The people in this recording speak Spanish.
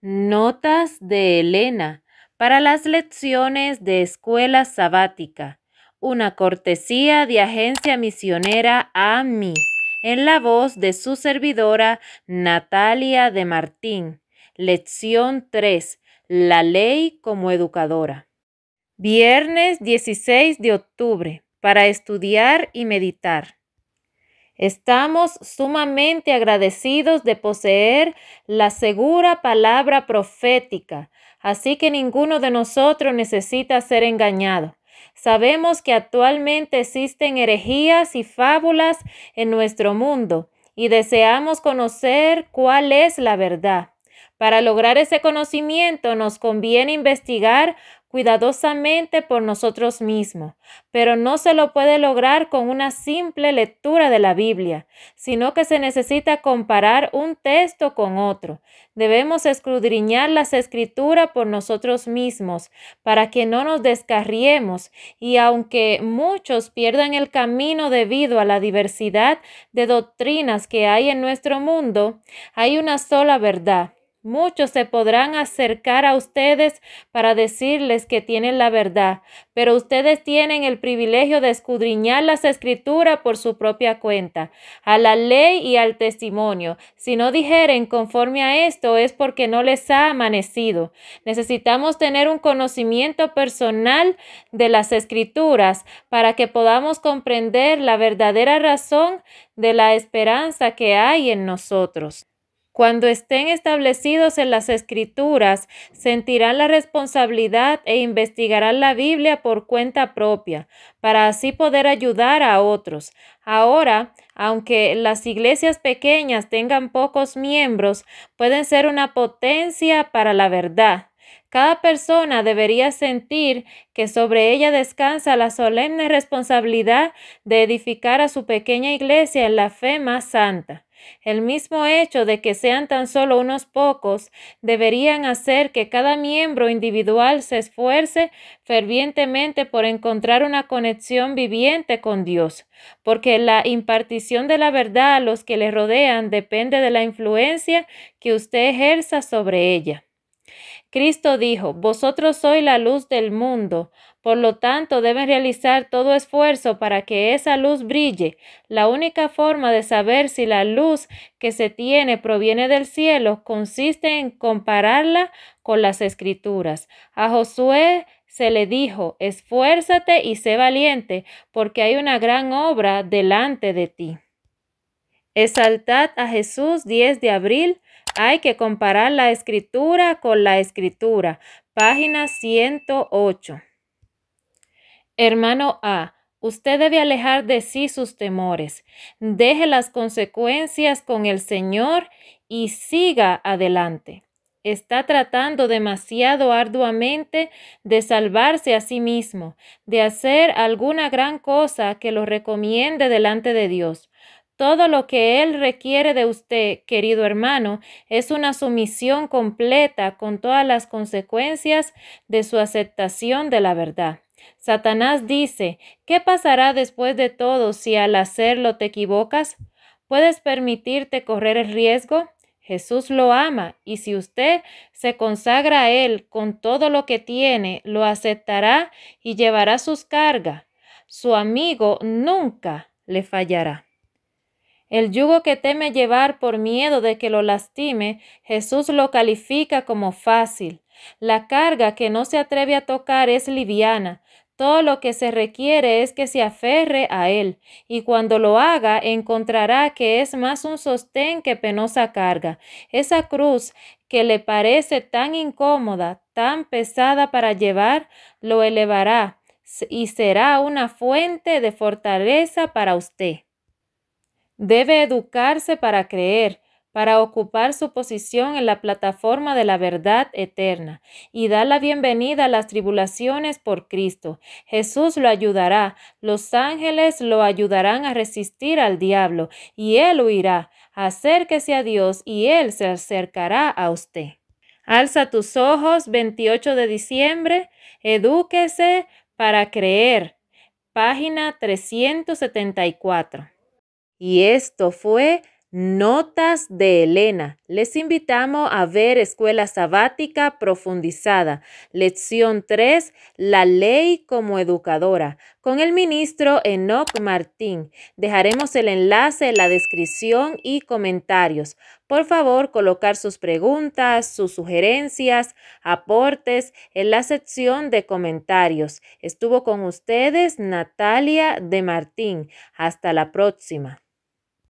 Notas de Elena para las lecciones de escuela sabática. Una cortesía de Agencia Misionera a mí, en la voz de su servidora Natalia de Martín. Lección 3. La ley como educadora. Viernes 16 de octubre para estudiar y meditar. Estamos sumamente agradecidos de poseer la segura palabra profética, así que ninguno de nosotros necesita ser engañado. Sabemos que actualmente existen herejías y fábulas en nuestro mundo y deseamos conocer cuál es la verdad. Para lograr ese conocimiento nos conviene investigar cuidadosamente por nosotros mismos, pero no se lo puede lograr con una simple lectura de la Biblia, sino que se necesita comparar un texto con otro. Debemos escudriñar las escrituras por nosotros mismos, para que no nos descarriemos, y aunque muchos pierdan el camino debido a la diversidad de doctrinas que hay en nuestro mundo, hay una sola verdad Muchos se podrán acercar a ustedes para decirles que tienen la verdad, pero ustedes tienen el privilegio de escudriñar las escrituras por su propia cuenta, a la ley y al testimonio. Si no dijeren conforme a esto es porque no les ha amanecido. Necesitamos tener un conocimiento personal de las escrituras para que podamos comprender la verdadera razón de la esperanza que hay en nosotros. Cuando estén establecidos en las escrituras, sentirán la responsabilidad e investigarán la Biblia por cuenta propia, para así poder ayudar a otros. Ahora, aunque las iglesias pequeñas tengan pocos miembros, pueden ser una potencia para la verdad. Cada persona debería sentir que sobre ella descansa la solemne responsabilidad de edificar a su pequeña iglesia en la fe más santa. El mismo hecho de que sean tan solo unos pocos deberían hacer que cada miembro individual se esfuerce fervientemente por encontrar una conexión viviente con Dios, porque la impartición de la verdad a los que le rodean depende de la influencia que usted ejerza sobre ella. Cristo dijo, Vosotros sois la luz del mundo, por lo tanto debes realizar todo esfuerzo para que esa luz brille. La única forma de saber si la luz que se tiene proviene del cielo consiste en compararla con las escrituras. A Josué se le dijo, esfuérzate y sé valiente, porque hay una gran obra delante de ti. Exaltad a Jesús 10 de abril hay que comparar la escritura con la escritura. Página 108. Hermano A. Usted debe alejar de sí sus temores. Deje las consecuencias con el Señor y siga adelante. Está tratando demasiado arduamente de salvarse a sí mismo, de hacer alguna gran cosa que lo recomiende delante de Dios. Todo lo que Él requiere de usted, querido hermano, es una sumisión completa con todas las consecuencias de su aceptación de la verdad. Satanás dice, ¿qué pasará después de todo si al hacerlo te equivocas? ¿Puedes permitirte correr el riesgo? Jesús lo ama y si usted se consagra a Él con todo lo que tiene, lo aceptará y llevará sus cargas. Su amigo nunca le fallará. El yugo que teme llevar por miedo de que lo lastime, Jesús lo califica como fácil. La carga que no se atreve a tocar es liviana. Todo lo que se requiere es que se aferre a él, y cuando lo haga encontrará que es más un sostén que penosa carga. Esa cruz que le parece tan incómoda, tan pesada para llevar, lo elevará y será una fuente de fortaleza para usted. Debe educarse para creer, para ocupar su posición en la plataforma de la verdad eterna y da la bienvenida a las tribulaciones por Cristo. Jesús lo ayudará, los ángeles lo ayudarán a resistir al diablo y él huirá. Acérquese a Dios y él se acercará a usted. Alza tus ojos, 28 de diciembre, edúquese para creer. Página 374. Y esto fue Notas de Elena. Les invitamos a ver Escuela Sabática Profundizada, lección 3, La ley como educadora, con el ministro Enoch Martín. Dejaremos el enlace en la descripción y comentarios. Por favor, colocar sus preguntas, sus sugerencias, aportes en la sección de comentarios. Estuvo con ustedes Natalia de Martín. Hasta la próxima.